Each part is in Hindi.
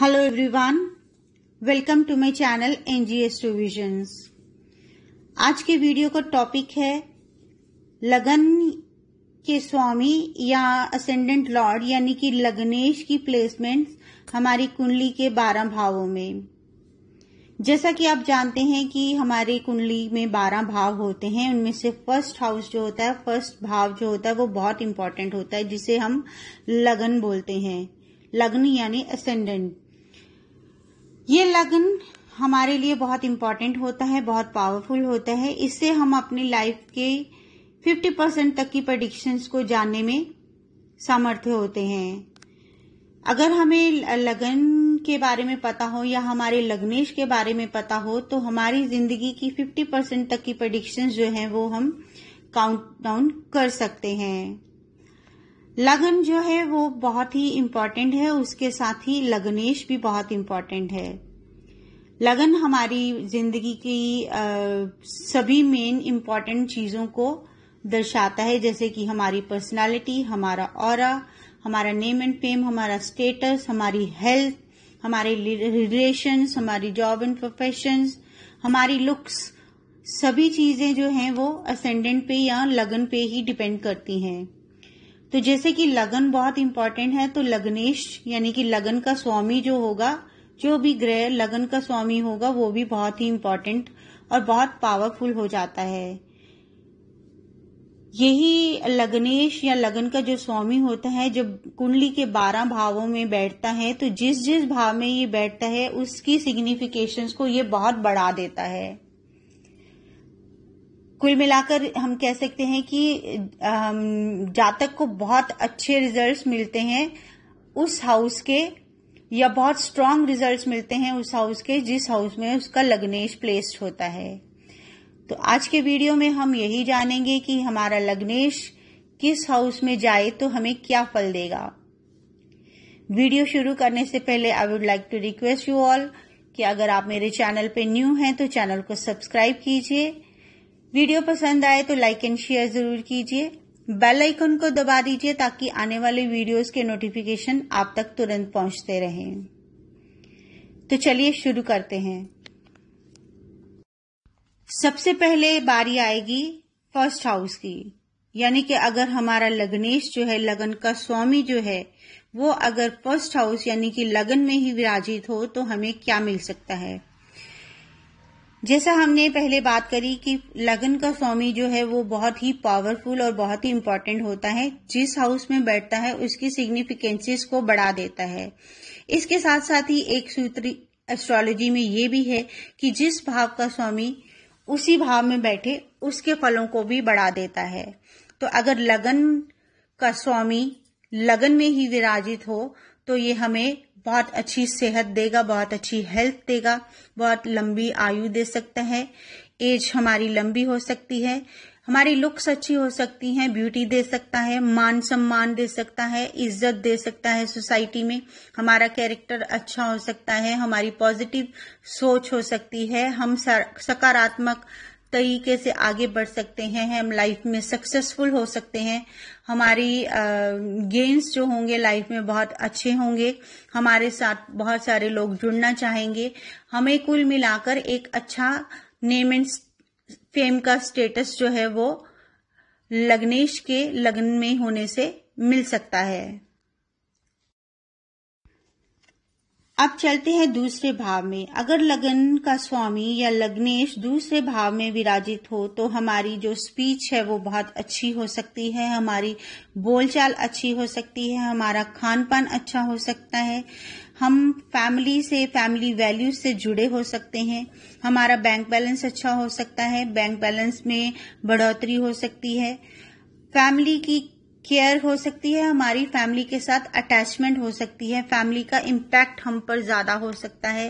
Hello everyone welcome to my channel NGS Revisions. आज के वीडियो का टॉपिक है लगन के स्वामी या असेंडेंट लॉर्ड यानी कि लग्नेश की प्लेसमेंट हमारी कुंडली के बारह भावों में जैसा कि आप जानते हैं कि हमारे कुंडली में बारह भाव होते हैं उनमें से फर्स्ट हाउस जो होता है फर्स्ट भाव जो होता है वो बहुत इंपॉर्टेंट होता है जिसे हम लगन बोलते हैं लग्न यानी असेंडेंट ये लगन हमारे लिए बहुत इम्पॉर्टेंट होता है बहुत पावरफुल होता है इससे हम अपनी लाइफ के 50 परसेंट तक की प्रडिक्शंस को जानने में सामर्थ्य होते हैं अगर हमें लगन के बारे में पता हो या हमारे लग्नेश के बारे में पता हो तो हमारी जिंदगी की 50 परसेंट तक की प्रडिक्शंस जो हैं वो हम काउंट डाउन कर सकते हैं लगन जो है वो बहुत ही इम्पोर्टेंट है उसके साथ ही लगनेश भी बहुत इम्पोर्टेंट है लगन हमारी जिंदगी की आ, सभी मेन इम्पोर्टेंट चीजों को दर्शाता है जैसे कि हमारी पर्सनालिटी हमारा और हमारा नेम एंड फेम हमारा स्टेटस हमारी हेल्थ हमारे रिलेशंस हमारी जॉब एंड प्रोफेशन हमारी लुक्स सभी चीजें जो हैं वो असेंडेंट पे या लगन पे ही डिपेंड करती हैं तो जैसे कि लगन बहुत इंपॉर्टेंट है तो लग्नेश यानी कि लगन का स्वामी जो होगा जो भी ग्रह लगन का स्वामी होगा वो भी बहुत ही इम्पोर्टेंट और बहुत पावरफुल हो जाता है यही लग्नेश या लगन का जो स्वामी होता है जब कुंडली के बारह भावों में बैठता है तो जिस जिस भाव में ये बैठता है उसकी सिग्निफिकेशंस को ये बहुत बढ़ा देता है कुल मिलाकर हम कह सकते हैं कि जातक को बहुत अच्छे रिजल्ट्स मिलते हैं उस हाउस के या बहुत स्ट्रांग रिजल्ट्स मिलते हैं उस हाउस के जिस हाउस में उसका लग्नेश प्लेस्ड होता है तो आज के वीडियो में हम यही जानेंगे कि हमारा लग्नेश किस हाउस में जाए तो हमें क्या फल देगा वीडियो शुरू करने से पहले I would like to request you all कि अगर आप मेरे चैनल पे न्यू हैं तो चैनल को सब्सक्राइब कीजिए वीडियो पसंद आए तो लाइक एंड शेयर जरूर कीजिए बेल आइकन को दबा दीजिए ताकि आने वाले वीडियोस के नोटिफिकेशन आप तक तुरंत पहुंचते रहें तो चलिए शुरू करते हैं सबसे पहले बारी आएगी फर्स्ट हाउस की यानी कि अगर हमारा लग्नेश जो है लगन का स्वामी जो है वो अगर फर्स्ट हाउस यानी कि लगन में ही विराजित हो तो हमें क्या मिल सकता है जैसा हमने पहले बात करी कि लगन का स्वामी जो है वो बहुत ही पावरफुल और बहुत ही इम्पोर्टेंट होता है जिस हाउस में बैठता है उसकी सिग्निफिकेंसेस को बढ़ा देता है इसके साथ साथ ही एक सूत्र एस्ट्रोलॉजी में ये भी है कि जिस भाव का स्वामी उसी भाव में बैठे उसके फलों को भी बढ़ा देता है तो अगर लगन का स्वामी लगन में ही विराजित हो तो ये हमें बहुत अच्छी सेहत देगा बहुत अच्छी हेल्थ देगा बहुत लंबी आयु दे सकता है एज हमारी लंबी हो सकती है हमारी लुक्स अच्छी हो सकती हैं ब्यूटी दे सकता है मान सम्मान दे सकता है इज्जत दे सकता है सोसाइटी में हमारा कैरेक्टर अच्छा हो सकता है हमारी पॉजिटिव सोच हो सकती है हम सकारात्मक तरीके से आगे बढ़ सकते हैं हम लाइफ में सक्सेसफुल हो सकते हैं हमारी गेंस जो होंगे लाइफ में बहुत अच्छे होंगे हमारे साथ बहुत सारे लोग जुड़ना चाहेंगे हमें कुल मिलाकर एक अच्छा नेम एंड फेम का स्टेटस जो है वो लग्नेश के लगन में होने से मिल सकता है अब चलते हैं दूसरे भाव में अगर लगन का स्वामी या लग्नेश दूसरे भाव में विराजित हो तो हमारी जो स्पीच है वो बहुत अच्छी हो सकती है हमारी बोलचाल अच्छी हो सकती है हमारा खान पान अच्छा हो सकता है हम फैमिली से फैमिली वैल्यूज से जुड़े हो सकते हैं हमारा बैंक बैलेंस अच्छा हो सकता है बैंक बैलेंस में बढ़ोतरी हो सकती है फैमिली की केयर हो सकती है हमारी फैमिली के साथ अटैचमेंट हो सकती है फैमिली का इम्पैक्ट हम पर ज्यादा हो सकता है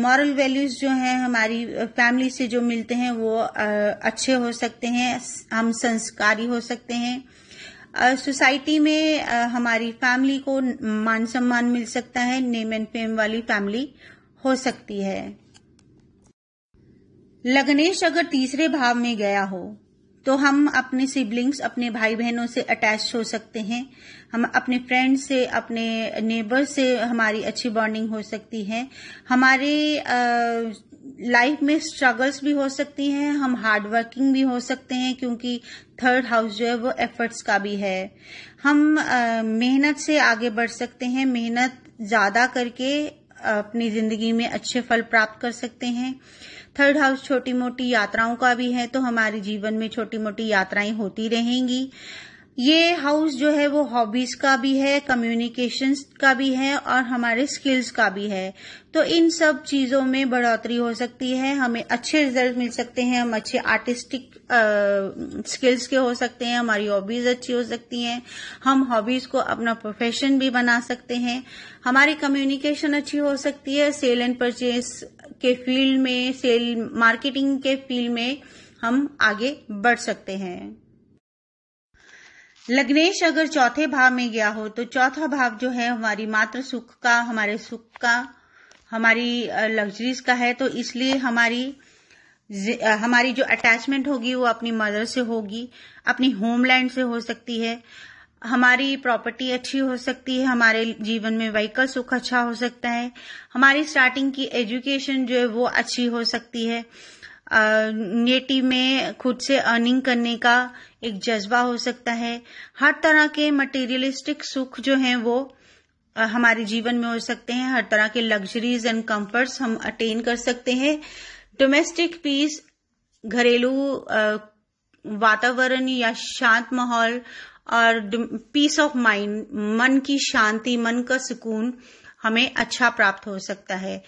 मॉरल uh, वैल्यूज जो है हमारी फैमिली से जो मिलते हैं वो uh, अच्छे हो सकते हैं हम संस्कारी हो सकते हैं सोसाइटी uh, में हमारी फैमिली को मान सम्मान मिल सकता है नेम एंड फेम वाली फैमिली हो सकती है लग्नेश अगर तीसरे भाव में गया हो तो हम अपने सिबलिंग्स अपने भाई बहनों से अटैच हो सकते हैं हम अपने फ्रेंड्स से अपने नेबर से हमारी अच्छी बॉन्डिंग हो सकती है हमारे लाइफ में स्ट्रगल्स भी हो सकती हैं हम हार्ड वर्किंग भी हो सकते हैं क्योंकि थर्ड हाउस जो है वो एफर्ट्स का भी है हम मेहनत से आगे बढ़ सकते हैं मेहनत ज्यादा करके अपनी जिंदगी में अच्छे फल प्राप्त कर सकते हैं थर्ड हाउस छोटी मोटी यात्राओं का भी है तो हमारे जीवन में छोटी मोटी यात्राएं होती रहेंगी ये हाउस जो है वो हॉबीज का भी है कम्युनिकेशन का भी है और हमारे स्किल्स का भी है तो इन सब चीजों में बढ़ोतरी हो सकती है हमें अच्छे रिजल्ट मिल सकते हैं हम अच्छे आर्टिस्टिक स्किल्स के हो सकते हैं हमारी हॉबीज अच्छी हो सकती हैं हम हॉबीज को अपना प्रोफेशन भी बना सकते हैं हमारी कम्युनिकेशन अच्छी हो सकती है सेल एंड परचेज के फील्ड में सेल मार्केटिंग के फील्ड में हम आगे बढ़ सकते हैं लग्नेश अगर चौथे भाव में गया हो तो चौथा भाव जो है हमारी मात्र सुख का हमारे सुख का हमारी लग्जरीज का है तो इसलिए हमारी हमारी जो अटैचमेंट होगी वो अपनी मदर से होगी अपनी होमलैंड से हो सकती है हमारी प्रॉपर्टी अच्छी हो सकती है हमारे जीवन में व्हीकल सुख अच्छा हो सकता है हमारी स्टार्टिंग की एजुकेशन जो है वो अच्छी हो सकती है नेटिव में खुद से अर्निंग करने का एक जज्बा हो सकता है हर तरह के मटेरियलिस्टिक सुख जो हैं वो हमारे जीवन में हो सकते हैं हर तरह के लग्जरीज एंड कंफर्ट्स हम अटेन कर सकते हैं डोमेस्टिक पीस घरेलू वातावरण या शांत माहौल और पीस ऑफ माइंड मन की शांति मन का सुकून हमें अच्छा प्राप्त हो सकता है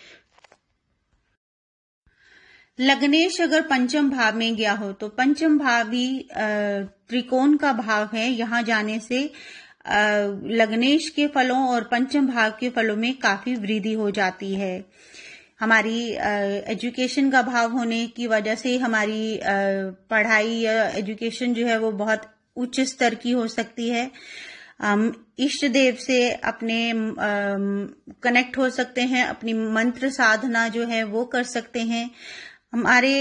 लग्नेश अगर पंचम भाव में गया हो तो पंचम भाव ही त्रिकोण का भाव है यहाँ जाने से लग्नेश के फलों और पंचम भाव के फलों में काफी वृद्धि हो जाती है हमारी एजुकेशन का भाव होने की वजह से हमारी पढ़ाई या एजुकेशन जो है वो बहुत उच्च स्तर की हो सकती है हम इष्ट देव से अपने कनेक्ट हो सकते हैं अपनी मंत्र साधना जो है वो कर सकते हैं हमारे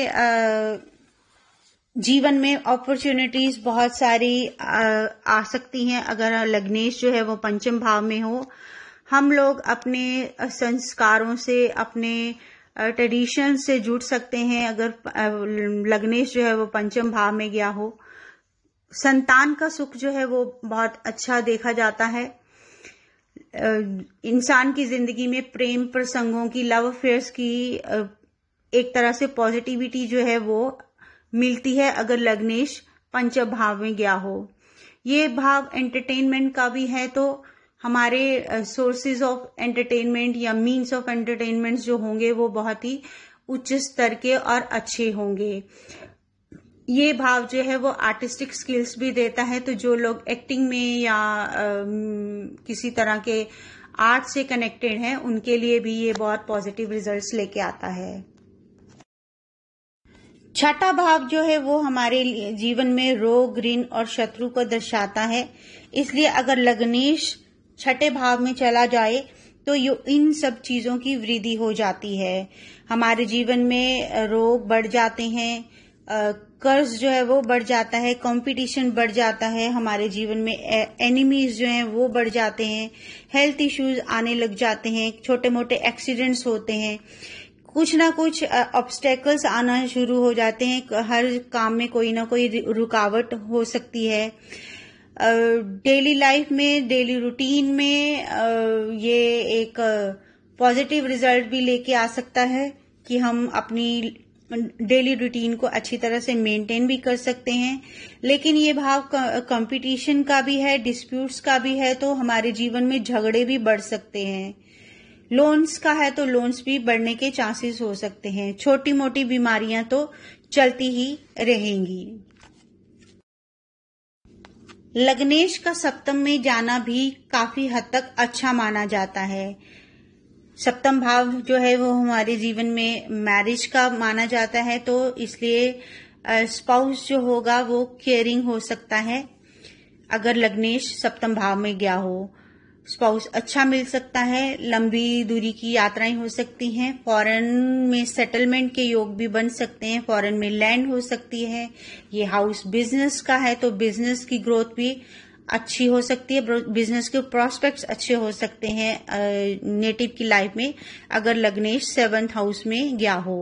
जीवन में अपॉर्चुनिटीज बहुत सारी आ सकती हैं अगर लग्नेश जो है वो पंचम भाव में हो हम लोग अपने संस्कारों से अपने ट्रेडिशन से जुड़ सकते हैं अगर लग्नेश जो है वो पंचम भाव में गया हो संतान का सुख जो है वो बहुत अच्छा देखा जाता है इंसान की जिंदगी में प्रेम प्रसंगों की लव अफेयर्स की एक तरह से पॉजिटिविटी जो है वो मिलती है अगर लग्नेश पंच भाव में गया हो ये भाव एंटरटेनमेंट का भी है तो हमारे सोर्सेज ऑफ एंटरटेनमेंट या मीन्स ऑफ एंटरटेनमेंट जो होंगे वो बहुत ही उच्च स्तर के और अच्छे होंगे ये भाव जो है वो आर्टिस्टिक स्किल्स भी देता है तो जो लोग एक्टिंग में या आ, किसी तरह के आर्ट से कनेक्टेड हैं उनके लिए भी ये बहुत पॉजिटिव रिजल्ट्स लेके आता है छठा भाव जो है वो हमारे जीवन में रोग ऋण और शत्रु को दर्शाता है इसलिए अगर लग्नेश छठे भाव में चला जाए तो यो इन सब चीजों की वृद्धि हो जाती है हमारे जीवन में रोग बढ़ जाते हैं कर्ज जो है वो बढ़ जाता है कंपटीशन बढ़ जाता है हमारे जीवन में एनिमीज जो हैं वो बढ़ जाते हैं हेल्थ इश्यूज आने लग जाते हैं छोटे मोटे एक्सीडेंट्स होते हैं कुछ ना कुछ ऑब्स्टेकल्स आना शुरू हो जाते हैं हर काम में कोई ना कोई रुकावट हो सकती है डेली लाइफ में डेली रूटीन में ये एक पॉजिटिव रिजल्ट भी लेके आ सकता है कि हम अपनी डेली रूटीन को अच्छी तरह से मेंटेन भी कर सकते हैं लेकिन ये भाव कंपटीशन का भी है डिस्प्यूट्स का भी है तो हमारे जीवन में झगड़े भी बढ़ सकते हैं लोन्स का है तो लोन्स भी बढ़ने के चांसेस हो सकते हैं छोटी मोटी बीमारियां तो चलती ही रहेंगी लग्नेश का सप्तम में जाना भी काफी हद तक अच्छा माना जाता है सप्तम भाव जो है वो हमारे जीवन में मैरिज का माना जाता है तो इसलिए स्पाउस जो होगा वो केयरिंग हो सकता है अगर लग्नेश सप्तम भाव में गया हो स्पाउस अच्छा मिल सकता है लंबी दूरी की यात्राएं हो सकती हैं फॉरेन में सेटलमेंट के योग भी बन सकते हैं फॉरेन में लैंड हो सकती है ये हाउस बिजनेस का है तो बिजनेस की ग्रोथ भी अच्छी हो सकती है बिजनेस के प्रोस्पेक्ट्स अच्छे हो सकते हैं नेटिव की लाइफ में अगर लग्नेश सेवन्थ हाउस में गया हो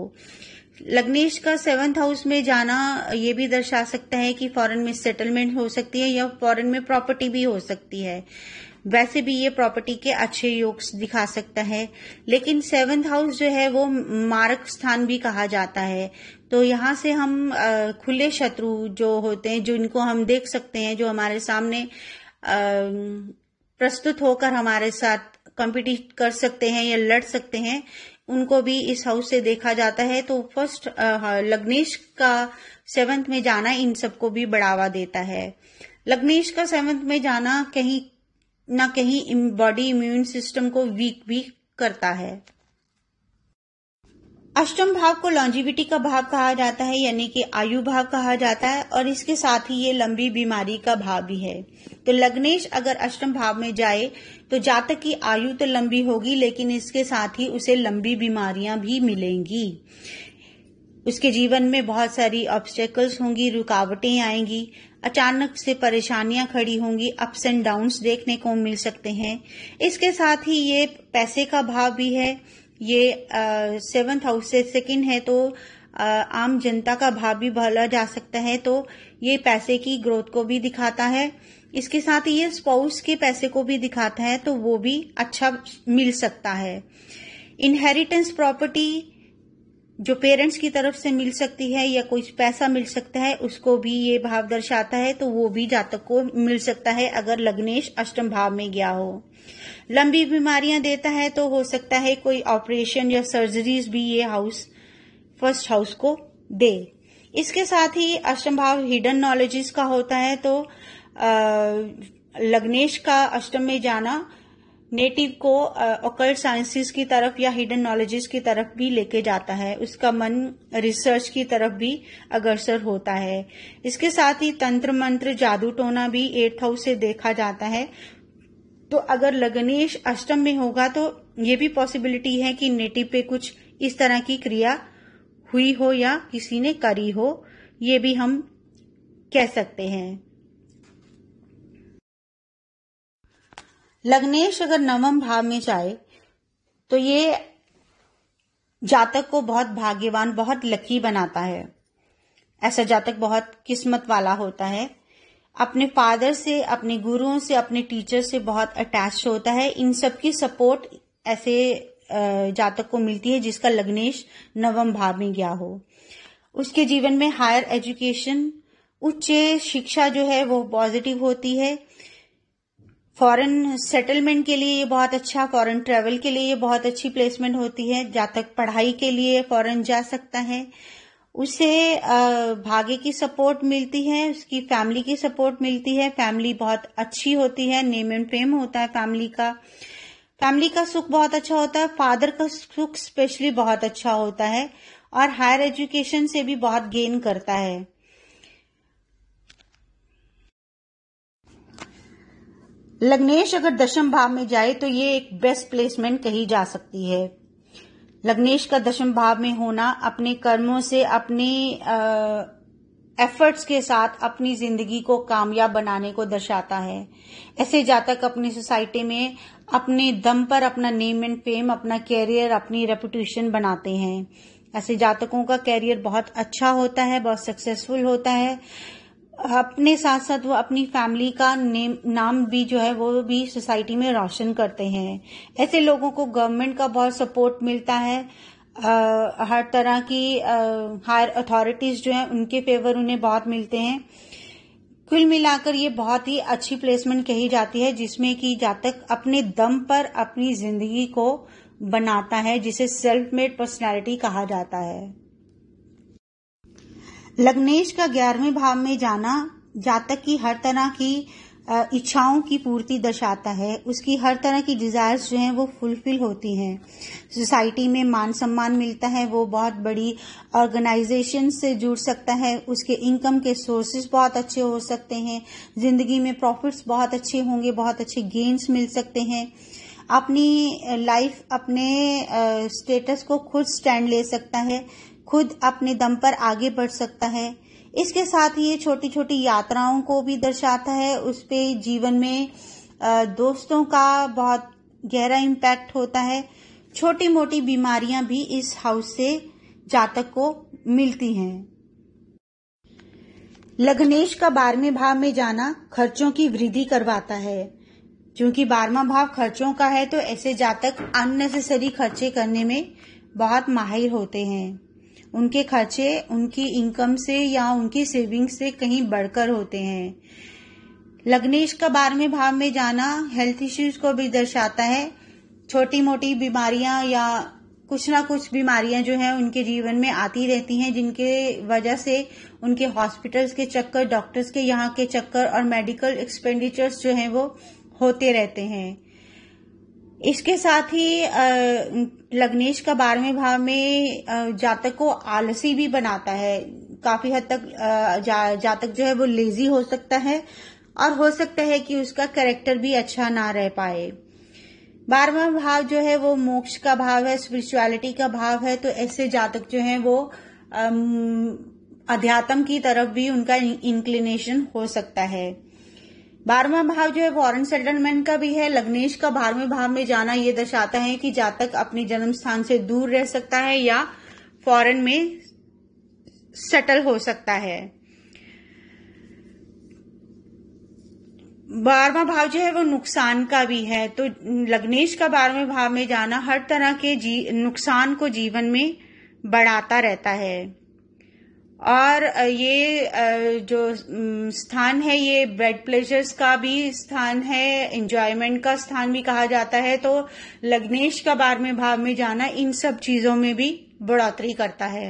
लग्नेश का सेवंथ हाउस में जाना ये भी दर्शा सकता है कि फॉरेन में सेटलमेंट हो सकती है या फॉरेन में प्रॉपर्टी भी हो सकती है वैसे भी ये प्रॉपर्टी के अच्छे योग दिखा सकता है लेकिन सेवन्थ हाउस जो है वो मारक स्थान भी कहा जाता है तो यहाँ से हम खुले शत्रु जो होते हैं जो इनको हम देख सकते हैं जो हमारे सामने प्रस्तुत होकर हमारे साथ कम्पिटिट कर सकते हैं या लड़ सकते हैं उनको भी इस हाउस से देखा जाता है तो फर्स्ट लग्नेश का सेवंथ में जाना इन सबको भी बढ़ावा देता है लग्नेश का सेवंथ में जाना कहीं ना कहीं बॉडी इम्यून सिस्टम को वीक भी करता है अष्टम भाव को लॉन्जिविटी का भाग कहा जाता है यानी कि आयु भाग कहा जाता है और इसके साथ ही ये लंबी बीमारी का भाव भी है तो लग्नेश अगर अष्टम भाव में जाए तो जातक की आयु तो लंबी होगी लेकिन इसके साथ ही उसे लंबी बीमारियां भी मिलेंगी उसके जीवन में बहुत सारी ऑब्स्टेकल्स होंगी रुकावटें आएंगी अचानक से परेशानियां खड़ी होंगी अप्स एंड डाउन्स देखने को मिल सकते हैं इसके साथ ही ये पैसे का भाव भी है ये सेवन्थ हाउस से सेकेंड है तो आ, आम जनता का भाव भी भला जा सकता है तो ये पैसे की ग्रोथ को भी दिखाता है इसके साथ ही ये स्पाउस के पैसे को भी दिखाता है तो वो भी अच्छा मिल सकता है इनहेरिटेंस प्रॉपर्टी जो पेरेंट्स की तरफ से मिल सकती है या कोई पैसा मिल सकता है उसको भी ये भाव दर्शाता है तो वो भी जातक को मिल सकता है अगर लग्नेश अष्टम भाव में गया हो लंबी बीमारियां देता है तो हो सकता है कोई ऑपरेशन या सर्जरीज भी ये हाउस फर्स्ट हाउस को दे इसके साथ ही अष्टम भाव हिडन नॉलेजेस का होता है तो लग्नेश का अष्टम में जाना नेटिव को ओकल्ट साइंसेस की तरफ या हिडन नॉलेजेस की तरफ भी लेके जाता है उसका मन रिसर्च की तरफ भी अग्रसर होता है इसके साथ ही तंत्र मंत्र जादू टोना भी एट्थ हाउस से देखा जाता है तो अगर लग्नेश अष्टम में होगा तो ये भी पॉसिबिलिटी है कि नेटिव पे कुछ इस तरह की क्रिया हुई हो या किसी ने करी हो ये भी हम कह सकते हैं लग्नेश अगर नवम भाव में जाए तो ये जातक को बहुत भाग्यवान बहुत लकी बनाता है ऐसा जातक बहुत किस्मत वाला होता है अपने फादर से अपने गुरुओं से अपने टीचर से बहुत अटैच होता है इन सब की सपोर्ट ऐसे जातक को मिलती है जिसका लग्नेश नवम भाव में गया हो उसके जीवन में हायर एजुकेशन उच्च शिक्षा जो है वो पॉजिटिव होती है फॉरेन सेटलमेंट के लिए ये बहुत अच्छा फॉरेन ट्रेवल के लिए ये बहुत अच्छी प्लेसमेंट होती है तक पढ़ाई के लिए फॉरेन जा सकता है उसे भागे की सपोर्ट मिलती है उसकी फैमिली की सपोर्ट मिलती है फैमिली बहुत अच्छी होती है नेम एंड फेम होता है फैमिली का फैमिली का सुख बहुत अच्छा होता है फादर का सुख स्पेशली बहुत अच्छा होता है और हायर एजुकेशन से भी बहुत गेन करता है लग्नेश अगर दशम भाव में जाए तो ये एक बेस्ट प्लेसमेंट कही जा सकती है लग्नेश का दशम भाव में होना अपने कर्मों से अपने एफर्ट्स के साथ अपनी जिंदगी को कामयाब बनाने को दर्शाता है ऐसे जातक अपनी सोसाइटी में अपने दम पर अपना नेम एंड फेम अपना कैरियर अपनी रेपुटेशन बनाते हैं ऐसे जातकों का कैरियर बहुत अच्छा होता है बहुत सक्सेसफुल होता है अपने साथ साथ वो अपनी फैमिली का नेम नाम भी जो है वो भी सोसाइटी में रोशन करते हैं ऐसे लोगों को गवर्नमेंट का बहुत सपोर्ट मिलता है आ, हर तरह की हायर अथॉरिटीज जो हैं उनके फेवर उन्हें बहुत मिलते हैं कुल मिलाकर ये बहुत ही अच्छी प्लेसमेंट कही जाती है जिसमें कि जातक अपने दम पर अपनी जिंदगी को बनाता है जिसे सेल्फ मेड पर्सनैलिटी कहा जाता है लग्नेश का ग्यारहवें भाव में जाना जातक की हर तरह की इच्छाओं की पूर्ति दर्शाता है उसकी हर तरह की डिजायर्स जो हैं वो फुलफिल होती हैं सोसाइटी में मान सम्मान मिलता है वो बहुत बड़ी ऑर्गेनाइजेशन से जुड़ सकता है उसके इनकम के सोर्सेज बहुत अच्छे हो सकते हैं जिंदगी में प्रॉफिट्स बहुत अच्छे होंगे बहुत अच्छे गेन्स मिल सकते हैं अपनी लाइफ अपने स्टेटस को खुद स्टैंड ले सकता है खुद अपने दम पर आगे बढ़ सकता है इसके साथ ही ये छोटी छोटी यात्राओं को भी दर्शाता है उस पर जीवन में दोस्तों का बहुत गहरा इम्पैक्ट होता है छोटी मोटी बीमारियां भी इस हाउस से जातक को मिलती हैं लग्नेश का बारहवें भाव में जाना खर्चों की वृद्धि करवाता है क्योंकि बारवा भाव खर्चों का है तो ऐसे जातक अननेसेसरी खर्चे करने में बहुत माहिर होते हैं उनके खर्चे उनकी इनकम से या उनकी सेविंग से कहीं बढ़कर होते हैं लग्नेश का बारहवें भाव में जाना हेल्थ इश्यूज को भी दर्शाता है छोटी मोटी बीमारियां या कुछ ना कुछ बीमारियां जो हैं उनके जीवन में आती रहती हैं जिनके वजह से उनके हॉस्पिटल्स के चक्कर डॉक्टर्स के यहाँ के चक्कर और मेडिकल एक्सपेंडिचर्स जो हैं वो होते रहते हैं इसके साथ ही लग्नेश का बारहवें भाव में जातक को आलसी भी बनाता है काफी हद तक जा, जातक जो है वो लेजी हो सकता है और हो सकता है कि उसका करेक्टर भी अच्छा ना रह पाए बारहवा भाव जो है वो मोक्ष का भाव है स्पिरिचुअलिटी का भाव है तो ऐसे जातक जो है वो अध्यात्म की तरफ भी उनका इंक्लिनेशन हो सकता है बारहवा भाव जो है फॉरन सेटलमेंट का भी है लग्नेश का बारहवें भाव में जाना ये दर्शाता है कि जातक अपने जन्म स्थान से दूर रह सकता है या फॉरेन में सेटल हो सकता है बारहवा भाव जो है वो नुकसान का भी है तो लग्नेश का बारहवें भाव में जाना हर तरह के जी नुकसान को जीवन में बढ़ाता रहता है और ये जो स्थान है ये बेड प्लेजर्स का भी स्थान है एंजॉयमेंट का स्थान भी कहा जाता है तो लग्नेश का बारहवें भाव में जाना इन सब चीजों में भी बढ़ोतरी करता है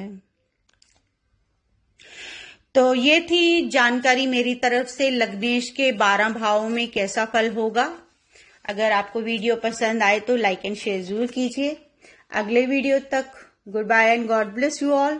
तो ये थी जानकारी मेरी तरफ से लग्नेश के बारह भावों में कैसा फल होगा अगर आपको वीडियो पसंद आए तो लाइक एंड शेयर जरूर कीजिए अगले वीडियो तक good bye and God bless you all